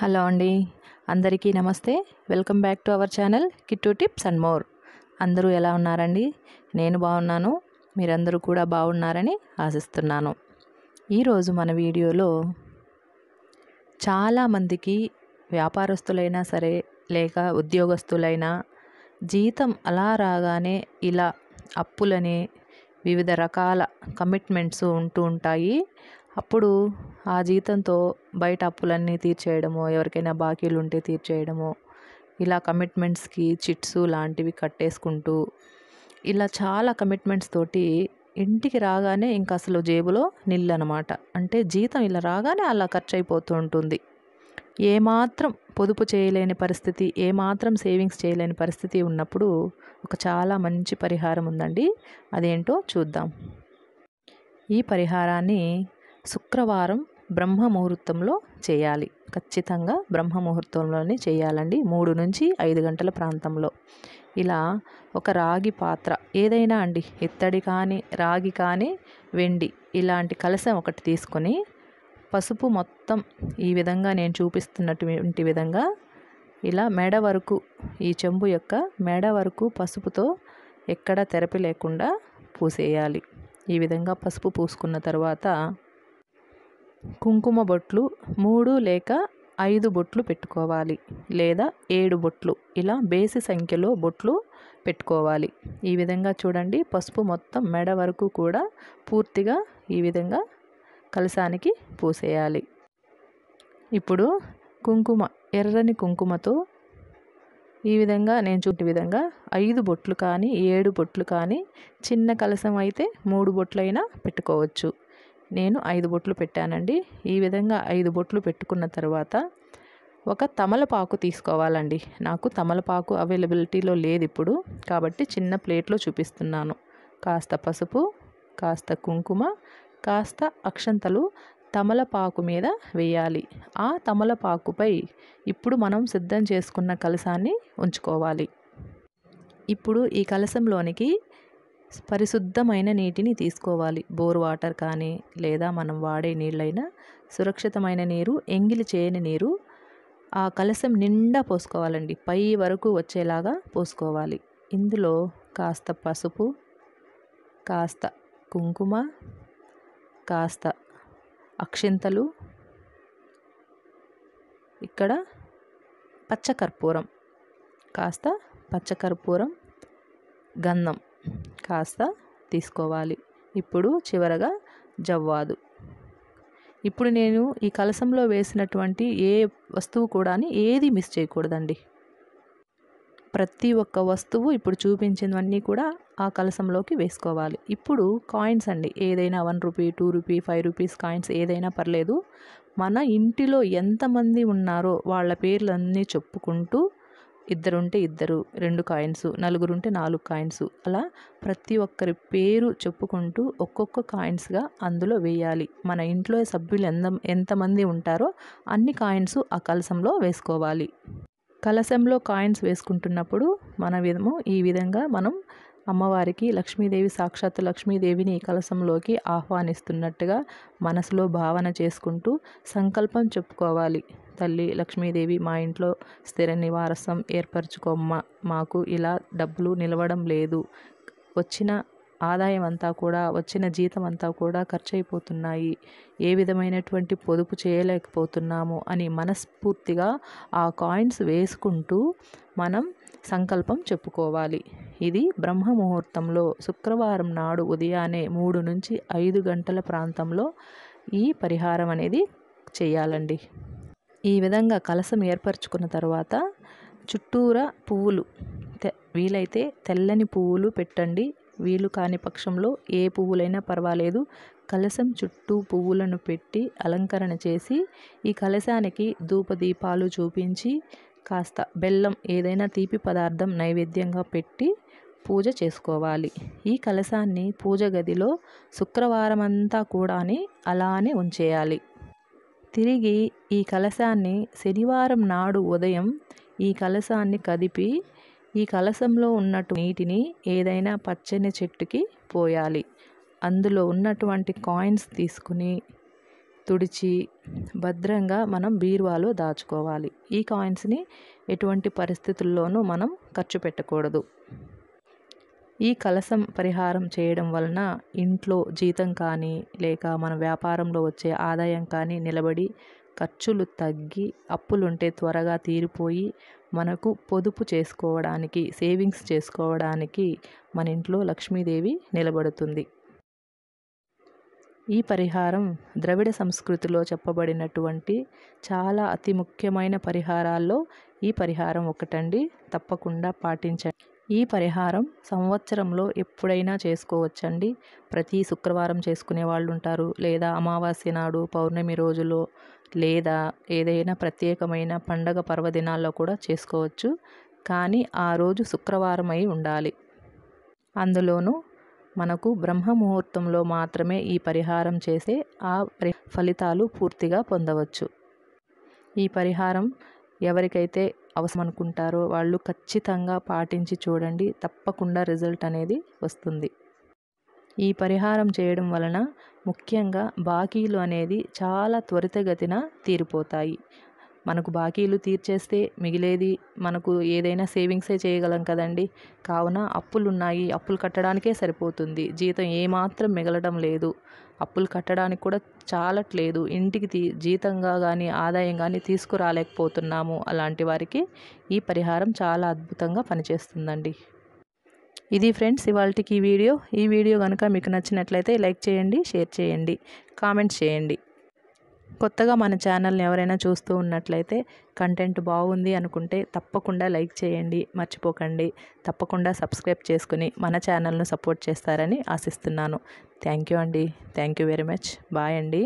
hello అండి అందరికీ నమస్తే welcome back to our channel Kittu tips and more అందరూ ఎలా ఉన్నారండి నేను బాగున్నాను మీరందరూ కూడా బాగున్నారని ఆశిస్తున్నాను ఈరోజు మన వీడియోలో చాలామందికి వ్యాపారస్తులైనా సరే లేక ఉద్యోగస్తులైనా జీతం అలా రాగానే ఇలా అప్పులని వివిధ రకాల కమిట్మెంట్స్ ఉంటూ ఉంటాయి అప్పుడు ఆ జీతంతో బయట అప్పులన్నీ తీర్చేయడము ఎవరికైనా బాకీలు ఉంటే తీర్చేయడము ఇలా కమిట్మెంట్స్కి చిట్స్ లాంటివి కట్టేసుకుంటూ ఇలా చాలా కమిట్మెంట్స్ తోటి ఇంటికి రాగానే ఇంకా అసలు జేబులో నిల్ అనమాట అంటే జీతం ఇలా రాగానే అలా ఖర్చు అయిపోతూ ఉంటుంది ఏమాత్రం పొదుపు చేయలేని పరిస్థితి ఏమాత్రం సేవింగ్స్ చేయలేని పరిస్థితి ఉన్నప్పుడు ఒక చాలా మంచి పరిహారం ఉందండి అదేంటో చూద్దాం ఈ పరిహారాన్ని శుక్రవారం బ్రహ్మముహూర్తంలో చేయాలి ఖచ్చితంగా బ్రహ్మముహూర్తంలోనే చేయాలండి మూడు నుంచి ఐదు గంటల ప్రాంతంలో ఇలా ఒక రాగి పాత్ర ఏదైనా అండి ఇత్తడి కానీ రాగి కానీ వెండి ఇలాంటి కలసం ఒకటి తీసుకొని పసుపు మొత్తం ఈ విధంగా నేను చూపిస్తున్నటువంటి విధంగా ఇలా మెడ వరకు ఈ చెంబు యొక్క మెడ వరకు పసుపుతో ఎక్కడ తెరపి లేకుండా పూసేయాలి ఈ విధంగా పసుపు పూసుకున్న తర్వాత కుంకుమ బొట్లు మూడు లేక ఐదు బొట్లు పెట్టుకోవాలి లేదా ఏడు బొట్లు ఇలా బేసి సంఖ్యలో బొట్లు పెట్టుకోవాలి ఈ విధంగా చూడండి పసుపు మొత్తం మెడ వరకు కూడా పూర్తిగా ఈ విధంగా కలసానికి పూసేయాలి ఇప్పుడు కుంకుమ ఎర్రని కుంకుమతో ఈ విధంగా నేను చూపే విధంగా ఐదు బొట్లు కానీ ఏడు బొట్లు కానీ చిన్న కలసం అయితే మూడు బొట్లైనా పెట్టుకోవచ్చు నేను ఐదు బొట్లు పెట్టానండి ఈ విధంగా ఐదు బొట్లు పెట్టుకున్న తర్వాత ఒక తమలపాకు తీసుకోవాలండి నాకు తమలపాకు అవైలబిలిటీలో లేదు ఇప్పుడు కాబట్టి చిన్న ప్లేట్లో చూపిస్తున్నాను కాస్త పసుపు కాస్త కుంకుమ కాస్త అక్షంతలు తమలపాకు మీద వేయాలి ఆ తమలపాకుపై ఇప్పుడు మనం సిద్ధం చేసుకున్న కలసాన్ని ఉంచుకోవాలి ఇప్పుడు ఈ కలసంలోనికి పరిశుద్ధమైన నీటిని తీసుకోవాలి బోర్ వాటర్ కానీ లేదా మనం వాడే నీళ్ళైనా సురక్షితమైన నీరు ఎంగిలి చేయని నీరు ఆ కలసం నిండా పోసుకోవాలండి పై వరకు వచ్చేలాగా పోసుకోవాలి ఇందులో కాస్త పసుపు కాస్త కుంకుమ కాస్త అక్షింతలు ఇక్కడ పచ్చకర్పూరం కాస్త పచ్చకర్పూరం గంధం కాస్త తీసుకోవాలి ఇప్పుడు చివరగా జవ్వాదు ఇప్పుడు నేను ఈ కలసంలో వేసినటువంటి ఏ వస్తువు కూడా ఏది మిస్ చేయకూడదండి ప్రతి ఒక్క వస్తువు ఇప్పుడు చూపించినవన్నీ కూడా ఆ కలసంలోకి వేసుకోవాలి ఇప్పుడు కాయిన్స్ అండి ఏదైనా one rupee two rupee five rupees coins ఏదైనా పర్లేదు మన ఇంటిలో ఎంతమంది ఉన్నారో వాళ్ళ పేర్లన్నీ చెప్పుకుంటూ ఇద్దరుంటే ఇద్దరు రెండు కాయిన్స్ నలుగురుంటే నాలుగు కాయిన్స్ అలా ప్రతి ఒక్కరి పేరు చెప్పుకుంటూ ఒక్కొక్క కాయిన్స్గా అందులో వేయాలి మన ఇంట్లో సభ్యులు ఎంత ఎంతమంది ఉంటారో అన్ని కాయిన్స్ ఆ కలసంలో వేసుకోవాలి కలశంలో కాయిన్స్ వేసుకుంటున్నప్పుడు మన విధము ఈ విధంగా మనం అమ్మవారికి లక్ష్మీదేవి సాక్షాత్ లక్ష్మీదేవిని కలశంలోకి ఆహ్వానిస్తున్నట్టుగా మనసులో భావన చేసుకుంటూ సంకల్పం చెప్పుకోవాలి తల్లి లక్ష్మీదేవి మా ఇంట్లో స్థిర నివారసం ఏర్పరచుకోమ్మ మాకు ఇలా డబ్బులు నిలవడం లేదు వచ్చిన ఆదాయం అంతా కూడా వచ్చిన జీతం అంతా కూడా ఖర్చు అయిపోతున్నాయి ఏ విధమైనటువంటి పొదుపు చేయలేకపోతున్నాము అని మనస్ఫూర్తిగా ఆ కాయిన్స్ వేసుకుంటూ మనం సంకల్పం చెప్పుకోవాలి ఇది బ్రహ్మ ముహూర్తంలో శుక్రవారం నాడు ఉదయాన్నే మూడు నుంచి ఐదు గంటల ప్రాంతంలో ఈ పరిహారం అనేది చేయాలండి ఈ విధంగా కలసం ఏర్పరచుకున్న తర్వాత చుట్టూరా పువ్వులు వీలైతే తెల్లని పువ్వులు పెట్టండి వీలు కాని పక్షంలో ఏ పువ్వులైనా పర్వాలేదు కలశం చుట్టూ పువ్వులను పెట్టి అలంకరణ చేసి ఈ కలశానికి ధూపదీపాలు చూపించి కాస్త బెల్లం ఏదైనా తీపి పదార్థం నైవేద్యంగా పెట్టి పూజ చేసుకోవాలి ఈ కలశాన్ని పూజ గదిలో శుక్రవారం అంతా కూడాని అలానే ఉంచేయాలి తిరిగి ఈ కలశాన్ని శనివారం నాడు ఉదయం ఈ కలశాన్ని కదిపి ఈ కలసంలో ఉన్నట్టు నీటిని ఏదైనా పచ్చని చెట్టుకి పోయాలి అందులో ఉన్నటువంటి కాయిన్స్ తీసుకుని తుడిచి భద్రంగా మనం బీరువాలో దాచుకోవాలి ఈ కాయిన్స్ని ఎటువంటి పరిస్థితుల్లోనూ మనం ఖర్చు పెట్టకూడదు ఈ కలసం పరిహారం చేయడం వలన ఇంట్లో జీతం కానీ లేక మన వ్యాపారంలో వచ్చే ఆదాయం కానీ నిలబడి ఖర్చులు తగ్గి అప్పులుంటే త్వరగా తీరిపోయి మనకు పొదుపు చేసుకోవడానికి సేవింగ్స్ చేసుకోవడానికి మన ఇంట్లో లక్ష్మీదేవి నిలబడుతుంది ఈ పరిహారం ద్రవిడ సంస్కృతిలో చెప్పబడినటువంటి చాలా అతి ముఖ్యమైన పరిహారాల్లో ఈ పరిహారం ఒకటండి తప్పకుండా పాటించండి ఈ పరిహారం సంవత్సరంలో ఎప్పుడైనా చేసుకోవచ్చండి ప్రతి శుక్రవారం చేసుకునే వాళ్ళు ఉంటారు లేదా అమావాస్య నాడు పౌర్ణమి రోజులో లేదా ఏదైనా ప్రత్యేకమైన పండగ పర్వదినాల్లో కూడా చేసుకోవచ్చు కానీ ఆ రోజు శుక్రవారం అయి ఉండాలి అందులోనూ మనకు బ్రహ్మ ముహూర్తంలో మాత్రమే ఈ పరిహారం చేస్తే ఆ ఫలితాలు పూర్తిగా పొందవచ్చు ఈ పరిహారం ఎవరికైతే అవసరం అనుకుంటారో వాళ్ళు ఖచ్చితంగా పాటించి చూడండి తప్పకుండా రిజల్ట్ అనేది వస్తుంది ఈ పరిహారం చేయడం వలన ముఖ్యంగా బాకీలు అనేది చాలా త్వరితగతిన తీరిపోతాయి మనకు బాకీలు తీర్చేస్తే మిగిలేది మనకు ఏదైనా సేవింగ్సే చేయగలం కదండి కావున అప్పులున్నాయి అప్పులు కట్టడానికే సరిపోతుంది జీతం ఏమాత్రం మిగలడం లేదు అప్పులు కట్టడానికి కూడా చాలట్లేదు ఇంటికి తీ జీతంగా కానీ ఆదాయం కానీ తీసుకురాలేకపోతున్నాము అలాంటి వారికి ఈ పరిహారం చాలా అద్భుతంగా పనిచేస్తుందండి ఇది ఫ్రెండ్స్ ఇవాళకి ఈ వీడియో ఈ వీడియో కనుక మీకు నచ్చినట్లయితే లైక్ చేయండి షేర్ చేయండి కామెంట్స్ చేయండి కొత్తగా మన ఛానల్ని ఎవరైనా చూస్తూ ఉన్నట్లయితే కంటెంట్ బాగుంది అనుకుంటే తప్పకుండా లైక్ చేయండి మర్చిపోకండి తప్పకుండా సబ్స్క్రైబ్ చేసుకుని మన ఛానల్ను సపోర్ట్ చేస్తారని ఆశిస్తున్నాను థ్యాంక్ యూ అండి thank you very much bye అండి